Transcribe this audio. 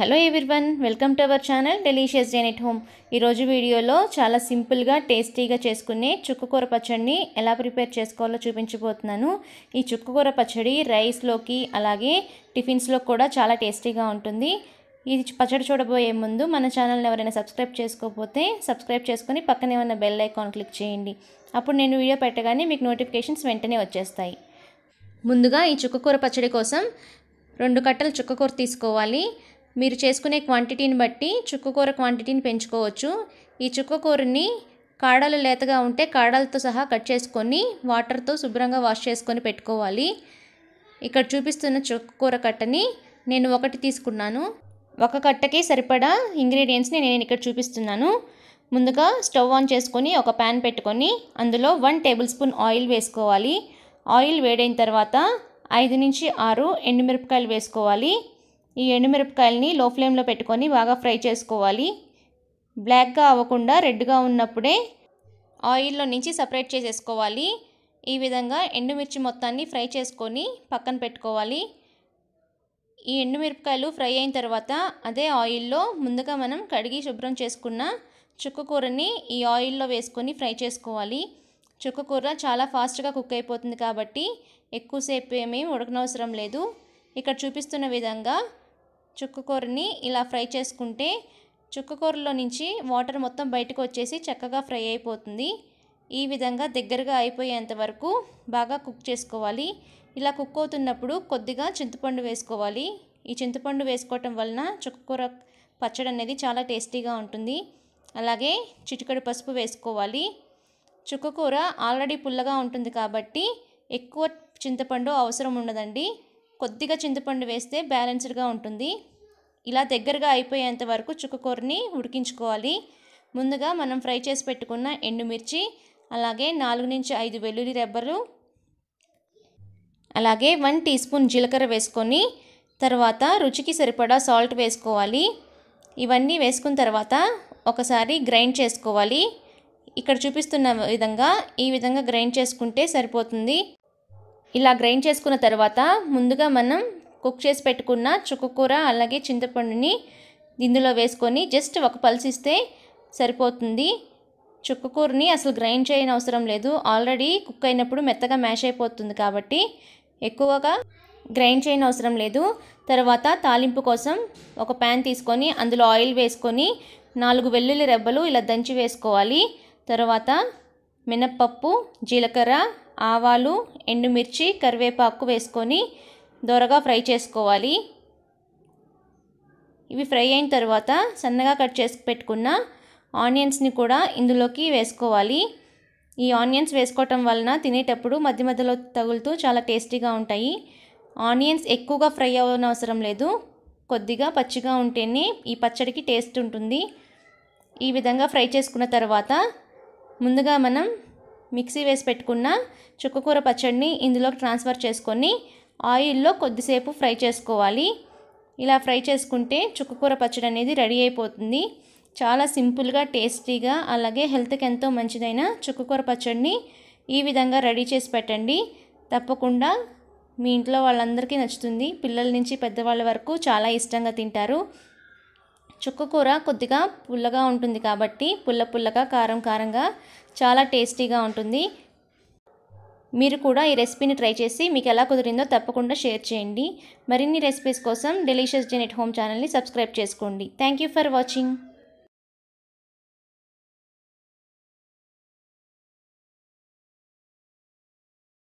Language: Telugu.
hello everyone welcome to our channel delicious dine at home ఈరోజు వీడియోలో చాలా సింపుల్గా టేస్టీగా చేసుకునే చుక్కకూర పచ్చడిని ఎలా ప్రిపేర్ చేసుకోవాలో చూపించబోతున్నాను ఈ చుక్కకూర పచ్చడి రైస్లోకి అలాగే టిఫిన్స్లో కూడా చాలా టేస్టీగా ఉంటుంది ఇది పచ్చడి చూడబోయే ముందు మన ఛానల్ని ఎవరైనా సబ్స్క్రైబ్ చేసుకోకపోతే సబ్స్క్రైబ్ చేసుకుని పక్కనే ఉన్న బెల్ ఐకాన్ క్లిక్ చేయండి అప్పుడు నేను వీడియో పెట్టగానే మీకు నోటిఫికేషన్స్ వెంటనే వచ్చేస్తాయి ముందుగా ఈ చుక్కకూర పచ్చడి కోసం రెండు కట్టలు చుక్కకూర తీసుకోవాలి మీరు చేసుకునే క్వాంటిటీని బట్టి చుక్కకూర క్వాంటిటీని పెంచుకోవచ్చు ఈ చుక్కకూరని కాడలు లేతగా ఉంటే కాడలతో సహా కట్ చేసుకొని వాటర్తో శుభ్రంగా వాష్ చేసుకొని పెట్టుకోవాలి ఇక్కడ చూపిస్తున్న చుక్కకూర కట్టని నేను ఒకటి తీసుకున్నాను ఒక కట్టకి సరిపడా ఇంగ్రీడియంట్స్ని నేను ఇక్కడ చూపిస్తున్నాను ముందుగా స్టవ్ ఆన్ చేసుకొని ఒక ప్యాన్ పెట్టుకొని అందులో వన్ టేబుల్ స్పూన్ ఆయిల్ వేసుకోవాలి ఆయిల్ వేడైన తర్వాత ఐదు నుంచి ఆరు ఎండుమిరపకాయలు వేసుకోవాలి ఈ ఎండుమిరపకాయలని లో ఫ్లేమ్లో పెట్టుకొని బాగా ఫ్రై చేసుకోవాలి బ్లాక్గా అవ్వకుండా రెడ్గా ఉన్నప్పుడే ఆయిల్లో నుంచి సపరేట్ చేసేసుకోవాలి ఈ విధంగా ఎండుమిర్చి మొత్తాన్ని ఫ్రై చేసుకొని పక్కన పెట్టుకోవాలి ఈ ఎండుమిరపకాయలు ఫ్రై అయిన తర్వాత అదే ఆయిల్లో ముందుగా మనం కడిగి శుభ్రం చేసుకున్న చుక్కకూరని ఈ ఆయిల్లో వేసుకొని ఫ్రై చేసుకోవాలి చుక్కకూర చాలా ఫాస్ట్గా కుక్ అయిపోతుంది కాబట్టి ఎక్కువసేపు ఏమీ ఉడకనవసరం లేదు ఇక్కడ చూపిస్తున్న విధంగా చుక్కకూరని ఇలా ఫ్రై చేసుకుంటే చుక్కకూరలో నుంచి వాటర్ మొత్తం బయటకు వచ్చేసి చక్కగా ఫ్రై అయిపోతుంది ఈ విధంగా దగ్గరగా అయిపోయేంత వరకు బాగా కుక్ చేసుకోవాలి ఇలా కుక్ అవుతున్నప్పుడు కొద్దిగా చింతపండు వేసుకోవాలి ఈ చింతపండు వేసుకోవటం వలన చుక్కకూర పచ్చడి అనేది చాలా టేస్టీగా ఉంటుంది అలాగే చిటికడు పసుపు వేసుకోవాలి చుక్కకూర ఆల్రెడీ పుల్లగా ఉంటుంది కాబట్టి ఎక్కువ చింతపండు అవసరం ఉండదండి కొద్దిగా చింతపండు వేస్తే బ్యాలెన్స్డ్గా ఉంటుంది ఇలా దగ్గరగా అయిపోయేంత వరకు చుక్కకూరని ఉడికించుకోవాలి ముందుగా మనం ఫ్రై చేసి పెట్టుకున్న ఎండుమిర్చి అలాగే నాలుగు నుంచి ఐదు వెల్లుల్లి రెబ్బరు అలాగే వన్ టీ స్పూన్ జీలకర్ర వేసుకొని తర్వాత రుచికి సరిపడా సాల్ట్ వేసుకోవాలి ఇవన్నీ వేసుకున్న తర్వాత ఒకసారి గ్రైండ్ చేసుకోవాలి ఇక్కడ చూపిస్తున్న విధంగా ఈ విధంగా గ్రైండ్ చేసుకుంటే సరిపోతుంది ఇలా గ్రైండ్ చేసుకున్న తర్వాత ముందుగా మనం కుక్ చేసి పెట్టుకున్న చుక్కకూర అలాగే చింతపండుని ఇందులో వేసుకొని జస్ట్ ఒక పల్సిస్తే సరిపోతుంది చుక్కకూరని అసలు గ్రైండ్ చేయని అవసరం లేదు ఆల్రెడీ కుక్ అయినప్పుడు మెత్తగా మ్యాష్ అయిపోతుంది కాబట్టి ఎక్కువగా గ్రైండ్ చేయని అవసరం లేదు తర్వాత తాలింపు కోసం ఒక ప్యాన్ తీసుకొని అందులో ఆయిల్ వేసుకొని నాలుగు వెల్లుల్లి రెబ్బలు ఇలా దంచి వేసుకోవాలి తర్వాత మినప్పప్పు జీలకర్ర ఆవాలు ఎండుమిర్చి కరివేపాకు వేసుకొని దోరగా ఫ్రై చేసుకోవాలి ఇవి ఫ్రై అయిన తర్వాత సన్నగా కట్ చేసి పెట్టుకున్న ఆనియన్స్ని కూడా ఇందులోకి వేసుకోవాలి ఈ ఆనియన్స్ వేసుకోవటం వలన తినేటప్పుడు మధ్య మధ్యలో తగులుతూ చాలా టేస్టీగా ఉంటాయి ఆనియన్స్ ఎక్కువగా ఫ్రై అవనవసరం లేదు కొద్దిగా పచ్చిగా ఉంటేనే ఈ పచ్చడికి టేస్ట్ ఉంటుంది ఈ విధంగా ఫ్రై చేసుకున్న తర్వాత ముందుగా మనం మిక్సీ వేసి పెట్టుకున్న చుక్కకూర పచ్చడిని ఇందులోకి ట్రాన్స్ఫర్ చేసుకొని ఆయిల్లో కొద్దిసేపు ఫ్రై చేసుకోవాలి ఇలా ఫ్రై చేసుకుంటే చుక్కకూర పచ్చడి అనేది రెడీ అయిపోతుంది చాలా సింపుల్గా టేస్టీగా అలాగే హెల్త్కి ఎంతో మంచిదైన చుక్కకూర పచ్చడిని ఈ విధంగా రెడీ చేసి పెట్టండి తప్పకుండా మీ ఇంట్లో వాళ్ళందరికీ నచ్చుతుంది పిల్లల నుంచి పెద్దవాళ్ళ వరకు చాలా ఇష్టంగా తింటారు చుక్క కూర కొద్దిగా పుల్లగా ఉంటుంది కాబట్టి పుల్ల పుల్లగా కారం కారంగా చాలా టేస్టీగా ఉంటుంది మీరు కూడా ఈ రెసిపీని ట్రై చేసి మీకు ఎలా కుదిరిందో తప్పకుండా షేర్ చేయండి మరిన్ని రెసిపీస్ కోసం డెలిషియస్ జెనెట్ హోమ్ ఛానల్ని సబ్స్క్రైబ్ చేసుకోండి థ్యాంక్ యూ ఫర్ వాచింగ్